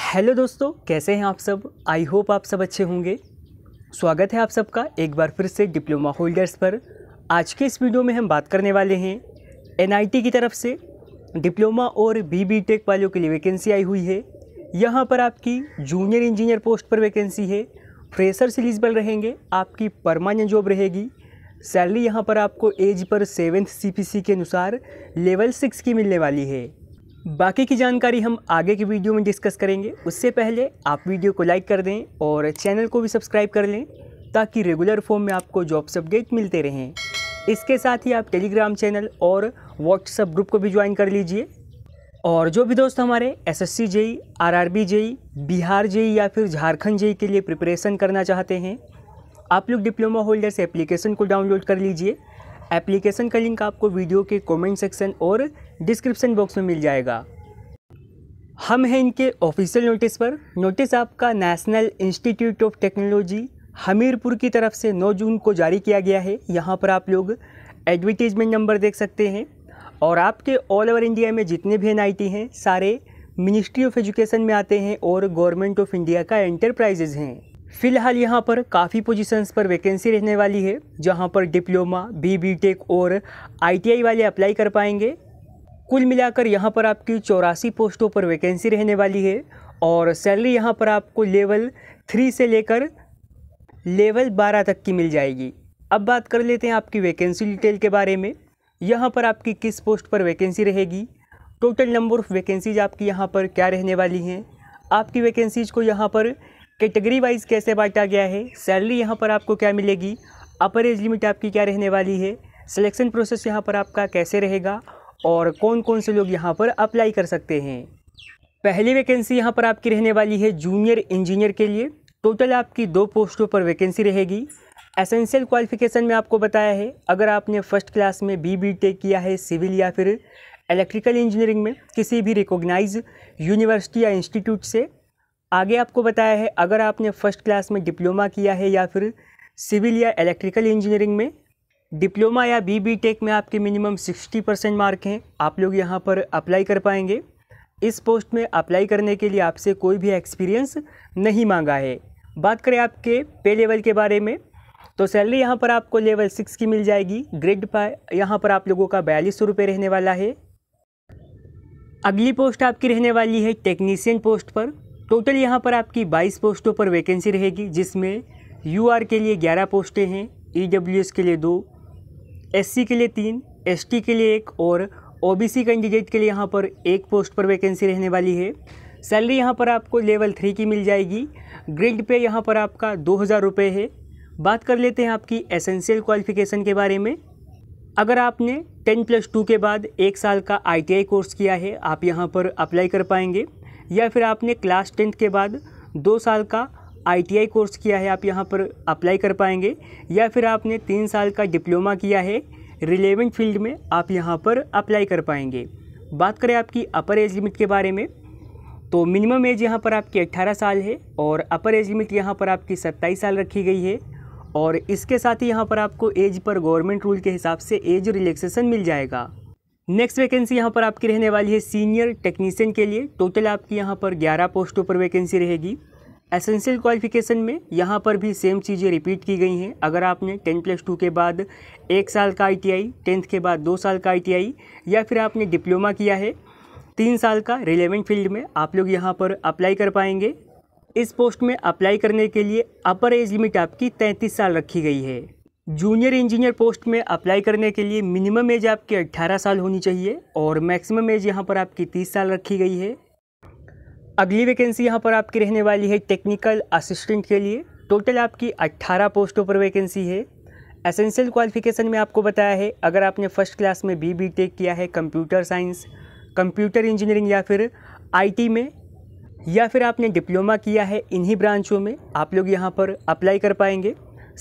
hello दोस्तों कैसे हैं आप सब आई होप आप सब अच्छे होंगे स्वागत है आप सबका एक बार फिर से डिप्लोमा होल्डर्स पर आज के इस वीडियो में हम बात करने वाले हैं एनआईटी की तरफ से डिप्लोमा और बी बी टेक वालों के लिए वैकेंसी आई हुई है यहाँ पर आपकी जूनियर इंजीनियर पोस्ट पर वैकेंसी है फ्रेशर्स एलिजिबल रहेंगे आपकी परमानेंट जॉब रहेगी सैलरी यहाँ पर आपको एज पर सेवेंथ सी के अनुसार लेवल सिक्स की मिलने वाली है बाकी की जानकारी हम आगे की वीडियो में डिस्कस करेंगे उससे पहले आप वीडियो को लाइक कर दें और चैनल को भी सब्सक्राइब कर लें ताकि रेगुलर फॉर्म में आपको जॉब्स अपडेट मिलते रहें इसके साथ ही आप टेलीग्राम चैनल और व्हाट्सएप ग्रुप को भी ज्वाइन कर लीजिए और जो भी दोस्त हमारे S S C JE R R B JE Bihar JE या फिर झारखंड जेई के लिए प्रिपरेशन करना चाहते हैं आप लोग डिप्लोमा होल्डर से एप्लीकेशन को डाउनलोड कर लीजिए एप्लीकेशन का लिंक आपको वीडियो के कमेंट सेक्शन और डिस्क्रिप्शन बॉक्स में मिल जाएगा हम हैं इनके ऑफिशियल नोटिस पर नोटिस आपका national institute of technology Hamirpur की तरफ से 9 जून को जारी किया गया है यहाँ पर आप लोग एडवर्टीजमेंट नंबर देख सकते हैं और आपके ऑल ओवर इंडिया में जितने भी एन हैं सारे मिनिस्ट्री ऑफ एजुकेशन में आते हैं और गवर्नमेंट ऑफ इंडिया का एंटरप्राइजेज हैं फ़िलहाल यहाँ पर काफ़ी पोजीशंस पर वैकेंसी रहने वाली है जहाँ पर डिप्लोमा बी बी टेक और आईटीआई वाले अप्लाई कर पाएंगे कुल मिलाकर यहाँ पर आपकी चौरासी पोस्टों पर वैकेंसी रहने वाली है और सैलरी यहाँ पर आपको लेवल थ्री से लेकर लेवल बारह तक की मिल जाएगी अब बात कर लेते हैं आपकी वैकेंसी डिटेल के बारे में यहाँ पर आपकी किस पोस्ट पर वैकेंसी रहेगी टोटल नंबर ऑफ़ वैकेंसीज आपकी यहाँ पर क्या रहने वाली हैं आपकी वैकेंसीज़ को यहाँ पर कैटेगरी वाइज कैसे बांटा गया है सैलरी यहाँ पर आपको क्या मिलेगी अपर एज लिमिट आपकी क्या रहने वाली है सिलेक्शन प्रोसेस यहाँ पर आपका कैसे रहेगा और कौन कौन से लोग यहाँ पर अप्लाई कर सकते हैं पहली वैकेंसी यहाँ पर आपकी रहने वाली है जूनियर इंजीनियर के लिए टोटल आपकी दो पोस्टों पर वैकेंसी रहेगी एसेंशियल क्वालिफिकेशन में आपको बताया है अगर आपने फर्स्ट क्लास में बी बी टेक किया है सिविल या फिर इलेक्ट्रिकल इंजीनियरिंग में किसी भी रिकॉग्नाइज यूनिवर्सिटी या इंस्टीट्यूट से आगे आपको बताया है अगर आपने फर्स्ट क्लास में डिप्लोमा किया है या फिर सिविल या इलेक्ट्रिकल इंजीनियरिंग में डिप्लोमा या बी बी टेक में आपके मिनिमम 60 परसेंट मार्क हैं आप लोग यहाँ पर अप्लाई कर पाएंगे इस पोस्ट में अप्लाई करने के लिए आपसे कोई भी एक्सपीरियंस नहीं मांगा है बात करें आपके पे लेवल के बारे में तो सैलरी यहाँ पर आपको लेवल सिक्स की मिल जाएगी ग्रेड फाइव यहाँ पर आप लोगों का बयालीस सौ रुपये रहने वाला है अगली पोस्ट आपकी रहने वाली है टेक्नीसियन पोस्ट पर टोटल यहाँ पर आपकी 22 पोस्टों पर वैकेंसी रहेगी जिसमें यू के लिए 11 पोस्टें हैं ई के लिए दो एस के लिए तीन एस के लिए एक और ओ कैंडिडेट के लिए यहाँ पर एक पोस्ट पर वैकेंसी रहने वाली है सैलरी यहाँ पर आपको लेवल थ्री की मिल जाएगी ग्रेड पे यहाँ पर आपका दो हज़ार रुपये है बात कर लेते हैं आपकी एसेंशियल क्वालिफिकेशन के बारे में अगर आपने टेन प्लस टू के बाद एक साल का आई कोर्स किया है आप यहाँ पर अप्लाई कर पाएंगे या फिर आपने क्लास टेंथ के बाद दो साल का आईटीआई कोर्स किया है आप यहाँ पर अप्लाई कर पाएंगे या फिर आपने तीन साल का डिप्लोमा किया है रिलेवेंट फील्ड में आप यहाँ पर अप्लाई कर पाएंगे बात करें आपकी अपर एज लिमिट के बारे में तो मिनिमम एज यहाँ पर आपकी 18 साल है और अपर एज लिमिट यहाँ पर आपकी 27 साल रखी गई है और इसके साथ ही यहाँ पर आपको एज पर गवर्नमेंट रूल के हिसाब से एज रिलैक्सेशन मिल जाएगा नेक्स्ट वैकेंसी यहाँ पर आपकी रहने वाली है सीनियर टेक्नीशियन के लिए टोटल आपकी यहाँ पर 11 पोस्टों पर वैकेंसी रहेगी एसेंशियल क्वालिफिकेशन में यहाँ पर भी सेम चीज़ें रिपीट की गई हैं अगर आपने टेन प्लस टू के बाद एक साल का आई टेंथ के बाद दो साल का आई या फिर आपने डिप्लोमा किया है तीन साल का रिलेवेंट फील्ड में आप लोग यहाँ पर अप्लाई कर पाएंगे इस पोस्ट में अप्लाई करने के लिए अपर एज लिमिट आपकी तैंतीस साल रखी गई है जूनियर इंजीनियर पोस्ट में अप्लाई करने के लिए मिनिमम एज आपकी 18 साल होनी चाहिए और मैक्सिमम एज यहाँ पर आपकी 30 साल रखी गई है अगली वैकेंसी यहाँ पर आपकी रहने वाली है टेक्निकल असिस्टेंट के लिए टोटल आपकी 18 पोस्टों पर वैकेंसी है एसेंशियल क्वालिफिकेशन में आपको बताया है अगर आपने फर्स्ट क्लास में बी बी टेक किया है कंप्यूटर साइंस कंप्यूटर इंजीनियरिंग या फिर आईटी में या फिर आपने डिप्लोमा किया है इन्हीं ब्रांचों में आप लोग यहाँ पर अप्लाई कर पाएंगे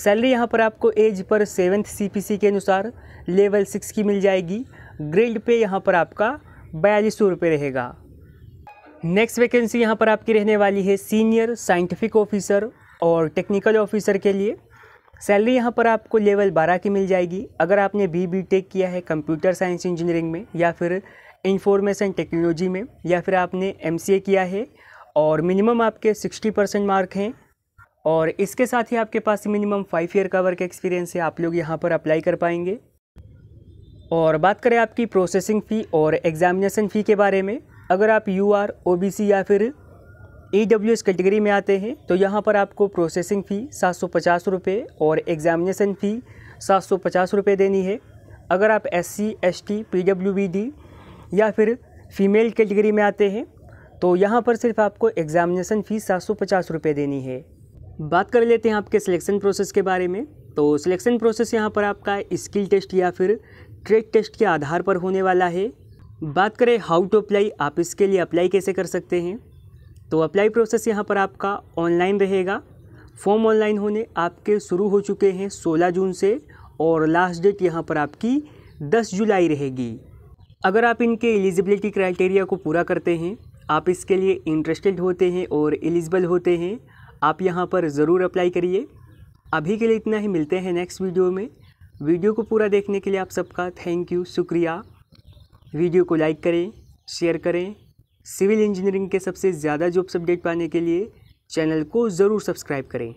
सैलरी यहाँ पर आपको एज पर सेवन्थ सी के अनुसार लेवल सिक्स की मिल जाएगी ग्रेड पे यहाँ पर आपका बयालीस सौ रुपये रहेगा नेक्स्ट वैकेंसी यहाँ पर आपकी रहने वाली है सीनियर साइंटिफिक ऑफिसर और टेक्निकल ऑफिसर के लिए सैलरी यहाँ पर आपको लेवल 12 की मिल जाएगी अगर आपने बी बी टेक किया है कंप्यूटर साइंस इंजीनियरिंग में या फिर इंफॉर्मेशन टेक्नोलॉजी में या फिर आपने एम सी ए किया है और मिनिमम आपके 60 परसेंट मार्क हैं और इसके साथ ही आपके पास मिनिमम फाइव ईयर का वर्क एक्सपीरियंस है आप लोग यहाँ पर अप्लाई कर पाएंगे और बात करें आपकी प्रोसेसिंग फ़ी और एग्जामिनेशन फ़ी के बारे में अगर आप U R O B C या फिर ई डब्ल्यू एस कैटेगरी में आते हैं तो यहाँ पर आपको प्रोसेसिंग फ़ी सात सौ पचास रुपये और एग्जामिनेशन फ़ी सात सौ पचास रुपये देनी है अगर आप S C S T P W B D या फिर फीमेल कैटेगरी में आते हैं तो यहाँ पर सिर्फ आपको एग्ज़ामिनेशन फ़ी सात सौ पचास रुपये देनी है बात कर लेते हैं आपके सिलेक्शन प्रोसेस के बारे में तो सिलेक्शन प्रोसेस यहाँ पर आपका स्किल टेस्ट या फिर ट्रेड टेस्ट के आधार पर होने वाला है बात करें हाउ टू अप्लाई आप इसके लिए अप्लाई कैसे कर सकते हैं तो अप्लाई प्रोसेस यहाँ पर आपका ऑनलाइन रहेगा फॉर्म ऑनलाइन होने आपके शुरू हो चुके हैं सोलह जून से और लास्ट डेट यहाँ पर आपकी दस जुलाई रहेगी अगर आप इनके एलिजिबिलिटी क्राइटेरिया को पूरा करते हैं आप इसके लिए इंटरेस्टेड होते हैं और एलिजिबल होते हैं आप यहाँ पर ज़रूर अप्लाई करिए अभी के लिए इतना ही मिलते हैं नेक्स्ट वीडियो में वीडियो को पूरा देखने के लिए आप सबका थैंक यू शुक्रिया वीडियो को लाइक करें शेयर करें सिविल इंजीनियरिंग के सबसे ज़्यादा जॉब्स अपडेट पाने के लिए चैनल को ज़रूर सब्सक्राइब करें